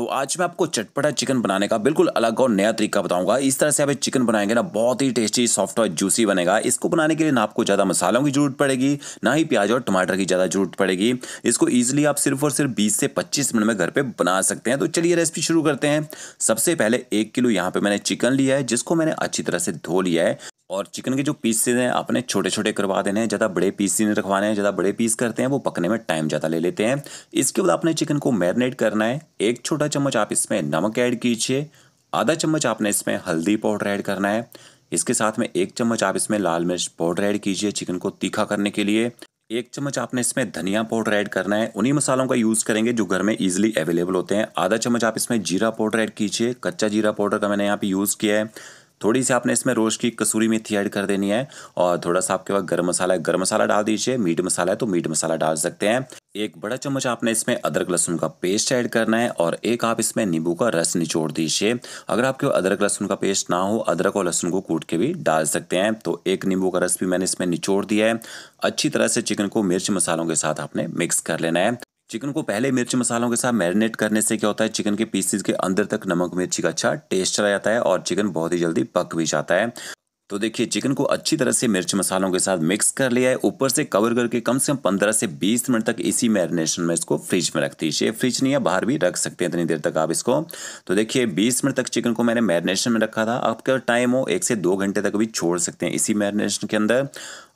तो आज मैं आपको चटपटा चिकन बनाने का बिल्कुल अलग और नया तरीका बताऊंगा इस तरह से आप चिकन बनाएंगे ना बहुत ही टेस्टी सॉफ्ट और जूसी बनेगा इसको बनाने के लिए ना आपको ज़्यादा मसालों की जरूरत पड़ेगी ना ही प्याज और टमाटर की ज़्यादा जरूरत पड़ेगी इसको ईजिली आप सिर्फ और सिर्फ बीस से पच्चीस मिनट में घर पर बना सकते हैं तो चलिए रेसिपी शुरू करते हैं सबसे पहले एक किलो यहाँ पर मैंने चिकन लिया है जिसको मैंने अच्छी तरह से धो लिया है और चिकन के जो पीसेज हैं आपने छोटे छोटे करवा देने हैं ज़्यादा बड़े पीस नहीं रखवाने हैं ज़्यादा बड़े पीस करते हैं वो पकने में टाइम ज़्यादा ले लेते हैं इसके बाद आपने चिकन को मैरिनेट करना है एक छोटा चम्मच आप इसमें नमक ऐड कीजिए आधा चम्मच आपने इसमें हल्दी पाउडर ऐड करना है इसके साथ में एक चम्मच आप इसमें लाल मिर्च पाउडर ऐड कीजिए चिकन को तीखा करने के लिए एक चम्मच आपने इसमें धनिया पाउडर ऐड करना है उन्हीं मसालों का यूज़ करेंगे जो घर में इजीली अवेलेबल होते हैं आधा चम्मच आप इसमें जीरा पाउडर ऐड कीजिए कच्चा जीरा पाउडर का मैंने यहाँ पे यूज़ किया है थोड़ी सी आपने इसमें रोज़ की कसूरी मेथी ऐड कर देनी है और थोड़ा सा आपके पास गर्म मसाला है गर्म मसाला डाल दीजिए मीट मसाला है तो मीट मसाला डाल सकते हैं एक बड़ा चम्मच आपने इसमें अदरक लहसुन का पेस्ट ऐड करना है और एक आप इसमें नींबू का रस निचोड़ दीजिए अगर आपके अदरक लहसुन का पेस्ट ना हो अदरक और लहसुन को कूट के भी डाल सकते हैं तो एक नींबू का रस भी मैंने इसमें निचोड़ दिया है अच्छी तरह से चिकन को मिर्च मसालों के साथ आपने मिक्स कर लेना है चिकन को पहले मिर्च मसालों के साथ मैरिनेट करने से क्या होता है चिकन के पीसेस के अंदर तक नमक मिर्ची का अच्छा टेस्ट चला जाता है और चिकन बहुत ही जल्दी पक भी जाता है तो देखिए चिकन को अच्छी तरह से मिर्च मसालों के साथ मिक्स कर लिया है ऊपर से कवर करके कम से कम पंद्रह से बीस मिनट तक इसी मैरिनेशन में इसको फ्रिज में रख दीजिए फ्रिज नहीं है बाहर भी रख सकते हैं इतनी देर तक आप इसको तो देखिए बीस मिनट तक चिकन को मैंने मैरिनेशन में रखा था आपका टाइम हो एक से दो घंटे तक भी छोड़ सकते हैं इसी मैरिनेशन के अंदर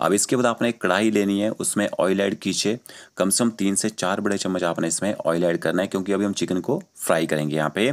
अब इसके बाद आपने एक कढ़ाई लेनी है उसमें ऑयल ऐड कीजिए कम से कम तीन से चार बड़े चम्मच आपने इसमें ऑयल ऐड करना है क्योंकि अभी हम चिकन को फ्राई करेंगे यहाँ पे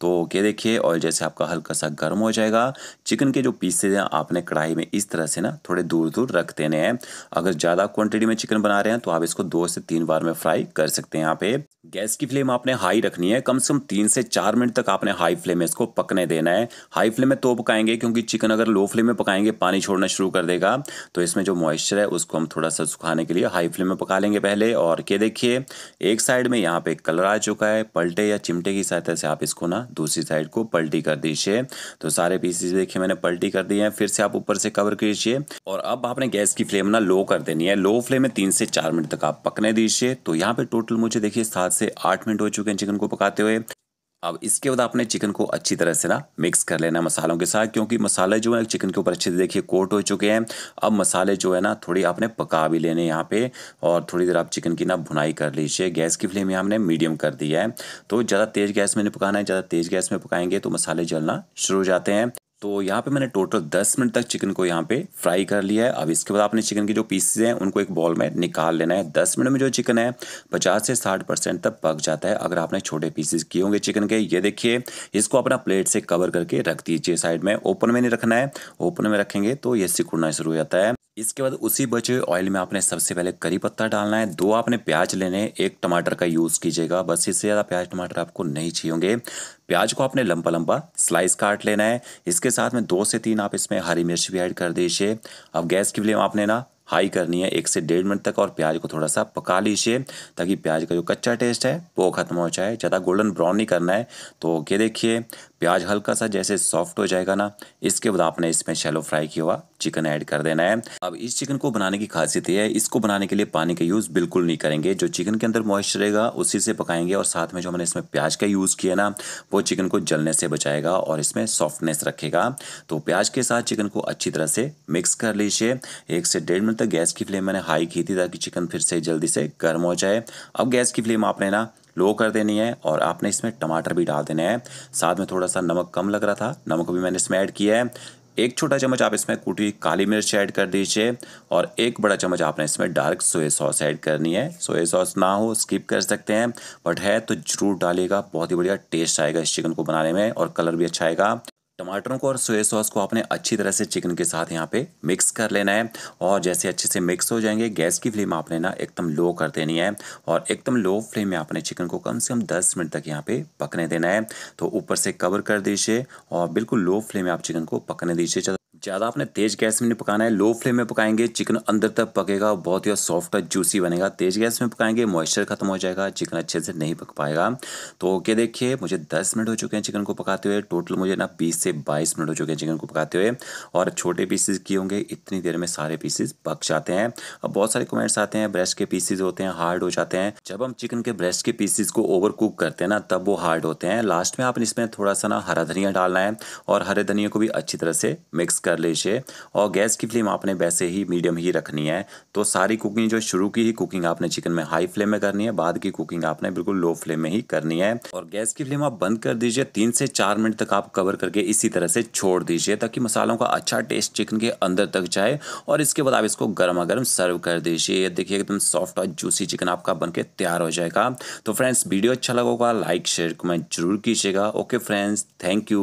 तो क्या देखिए ऑयल जैसे आपका हल्का सा गर्म हो जाएगा चिकन के जो पीसेज हैं आप आपने कढ़ाई में इस तरह से ना थोड़े दूर दूर रख देने हैं अगर ज़्यादा क्वांटिटी में चिकन बना रहे हैं तो आप इसको दो से तीन बार में फ्राई कर सकते हैं यहाँ पे गैस की फ्लेम आपने हाई रखनी है कम से कम तीन से चार मिनट तक आपने हाई फ्लेम में इसको पकने देना है हाई फ्लेम में तो पकाएंगे क्योंकि चिकन अगर लो फ्लेम में पकाएंगे पानी छोड़ना शुरू कर देगा तो इसमें जो मॉइस्चर है उसको हम थोड़ा सा सुखाने के लिए हाई फ्लेम में पका लेंगे पहले और के देखिए एक साइड में यहाँ पे कलर आ चुका है पलटे या चिमटे की सहायता से आप इसको ना दूसरी साइड को पलटी कर दीजिए तो सारे पीसेस देखिए मैंने पलटी कर दिए हैं फिर से आप ऊपर से कवर कीजिए और अब आपने गैस की फ्लेम ना लो कर देनी है लो फ्लेम में तीन से चार मिनट तक आप पकने दीजिए तो यहाँ पे टोटल मुझे देखिए सात से आठ मिनट हो चुके हैं चिकन को पकाते हुए अब इसके बाद आपने चिकन को अच्छी तरह से ना मिक्स कर लेना है मसालों के साथ क्योंकि मसाले जो है चिकन के ऊपर अच्छे से देखिए कोट हो चुके हैं अब मसाले जो है ना थोड़ी आपने पका भी लेने यहाँ पे और थोड़ी देर आप चिकन की ना भुनाई कर लीजिए गैस की फ्लेम यहाँ हमने मीडियम कर दी है तो ज़्यादा तेज़ गैस में नहीं पकाना है ज़्यादा तेज़ गैस में पकाएंगे तो मसाले जलना शुरू हो जाते हैं तो यहाँ पे मैंने टोटल 10 मिनट तक चिकन को यहाँ पे फ्राई कर लिया है अब इसके बाद आपने चिकन की जो पीसेज हैं उनको एक बॉल में निकाल लेना है 10 मिनट में जो चिकन है 50 से 60 परसेंट तक पक जाता है अगर आपने छोटे पीसेज किए होंगे चिकन के ये देखिए इसको अपना प्लेट से कवर करके रख दीजिए साइड में ओपन में नहीं रखना है ओपन में रखेंगे तो ये सिकुड़ना शुरू हो जाता है इसके बाद उसी बचे ऑयल में आपने सबसे पहले करी पत्ता डालना है दो आपने प्याज लेने एक टमाटर का यूज़ कीजिएगा बस इससे ज़्यादा प्याज टमाटर आपको नहीं चाहिए होंगे प्याज को आपने लंबा लंबा स्लाइस काट लेना है इसके साथ में दो से तीन आप इसमें हरी मिर्च भी ऐड कर दीजिए अब गैस की फ्लेम आपने ना हाई करनी है एक से डेढ़ मिनट तक और प्याज को थोड़ा सा पका लीजिए ताकि प्याज का जो कच्चा टेस्ट है वो ख़त्म हो जाए ज़्यादा गोल्डन ब्राउन नहीं करना है तो ये देखिए प्याज हल्का सा जैसे सॉफ्ट हो जाएगा ना इसके बाद आपने इसमें शैलो फ्राई किया हुआ चिकन ऐड कर देना है अब इस चिकन को बनाने की खासियत यह है इसको बनाने के लिए पानी का यूज़ बिल्कुल नहीं करेंगे जो चिकन के अंदर मॉइस्चर रहेगा उसी से पकाएंगे और साथ में जो हमने इसमें प्याज का यूज़ किया ना वो चिकन को जलने से बचाएगा और इसमें सॉफ्टनेस रखेगा तो प्याज के साथ चिकन को अच्छी तरह से मिक्स कर लीजिए एक से डेढ़ मिनट तक गैस की फ्लेम मैंने हाई की थी ताकि चिकन फिर से जल्दी से गर्म हो जाए अब गैस की फ्लेम आपने ना लो कर देनी है और आपने इसमें टमाटर भी डाल देने हैं साथ में थोड़ा सा नमक कम लग रहा था नमक भी मैंने इसमें ऐड किया है एक छोटा चम्मच आप इसमें कूटी काली मिर्च ऐड कर दीजिए और एक बड़ा चम्मच आपने इसमें डार्क सोया सॉस ऐड करनी है सोया सॉस ना हो स्किप कर सकते हैं बट है तो ज़रूर डालिएगा बहुत ही बढ़िया टेस्ट आएगा इस चिकन को बनाने में और कलर भी अच्छा आएगा टमाटरों को और सोया सॉस को आपने अच्छी तरह से चिकन के साथ यहाँ पे मिक्स कर लेना है और जैसे अच्छे से मिक्स हो जाएंगे गैस की फ्लेम आपने ना एकदम लो कर देनी है और एकदम लो फ्लेम में आपने चिकन को कम से कम 10 मिनट तक यहाँ पे पकने देना है तो ऊपर से कवर कर दीजिए और बिल्कुल लो फ्लेम में आप चिकन को पकने दीजिए ज़्यादा आपने तेज़ गैस में नहीं पकाना है लो फ्लेम में पकाएंगे चिकन अंदर तक पकेगा बहुत ही सॉफ्ट और जूसी बनेगा तेज़ गैस में पकाएंगे मॉइस्चर खत्म हो जाएगा चिकन अच्छे से नहीं पक पाएगा तो ओके देखिए मुझे 10 मिनट हो चुके हैं चिकन को पकाते हुए टोटल मुझे ना 20 से 22 मिनट हो चुके हैं चिकन को पकाते हुए और छोटे पीसेज किए होंगे इतनी देर में सारे पीसेज पक जाते हैं अब बहुत सारे कमेंट्स आते हैं ब्रेस्ट के पीसेज होते हैं हार्ड हो जाते हैं जब हम चिकन के ब्रेस्ट के पीसेज को ओवर कुक करते हैं ना तब वो हार्ड होते हैं लास्ट में आपने इसमें थोड़ा सा ना हरा धनिया डालना है और हरे धनिया को भी अच्छी तरह से मिक्स कर कर लीजिए और गैस की फ्लेम आपने वैसे ही मीडियम ही रखनी है तो सारी कुकिंग जो शुरू की ही कुकिंग आपने चिकन में हाई फ्लेम में करनी है बाद की कुकिंग आपने बिल्कुल लो फ्लेम में ही करनी है और गैस की फ्लेम आप बंद कर दीजिए तीन से चार मिनट तक आप कवर करके इसी तरह से छोड़ दीजिए ताकि मसालों का अच्छा टेस्ट चिकन के अंदर तक जाए और इसके बाद आप इसको गर्मा गर्म सर्व कर दीजिए ये देखिए एकदम सॉफ्ट और जूसी चिकन आपका बनकर तैयार हो जाएगा तो फ्रेंड्स वीडियो अच्छा लगेगा लाइक शेयर कमेंट जरूर कीजिएगा ओके फ्रेंड्स थैंक यू